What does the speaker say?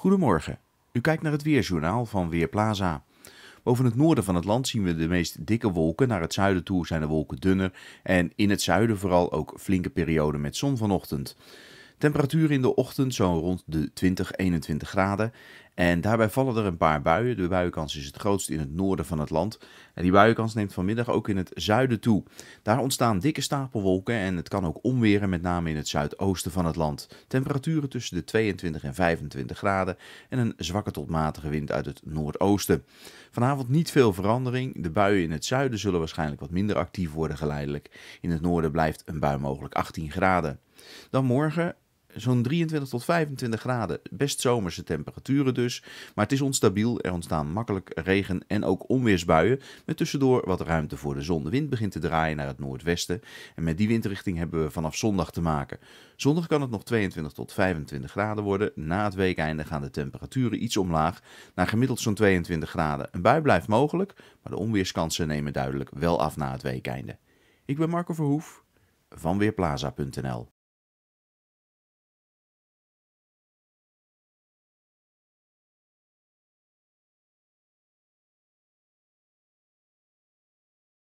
Goedemorgen. U kijkt naar het Weerjournaal van Weerplaza. Boven het noorden van het land zien we de meest dikke wolken. Naar het zuiden toe zijn de wolken dunner. En in het zuiden vooral ook flinke perioden met zon vanochtend. Temperatuur in de ochtend zo rond de 20, 21 graden. En daarbij vallen er een paar buien. De buienkans is het grootst in het noorden van het land. En die buienkans neemt vanmiddag ook in het zuiden toe. Daar ontstaan dikke stapelwolken en het kan ook onweren, met name in het zuidoosten van het land. Temperaturen tussen de 22 en 25 graden en een zwakke tot matige wind uit het noordoosten. Vanavond niet veel verandering. De buien in het zuiden zullen waarschijnlijk wat minder actief worden geleidelijk. In het noorden blijft een bui mogelijk 18 graden. Dan morgen zo'n 23 tot 25 graden. Best zomerse temperaturen dus. Maar het is onstabiel. Er ontstaan makkelijk regen- en ook onweersbuien. Met tussendoor wat ruimte voor de zon. De wind begint te draaien naar het noordwesten. En met die windrichting hebben we vanaf zondag te maken. Zondag kan het nog 22 tot 25 graden worden. Na het weekeinde gaan de temperaturen iets omlaag. Naar gemiddeld zo'n 22 graden. Een bui blijft mogelijk. Maar de onweerskansen nemen duidelijk wel af na het weekeinde. Ik ben Marco Verhoef van Weerplaza.nl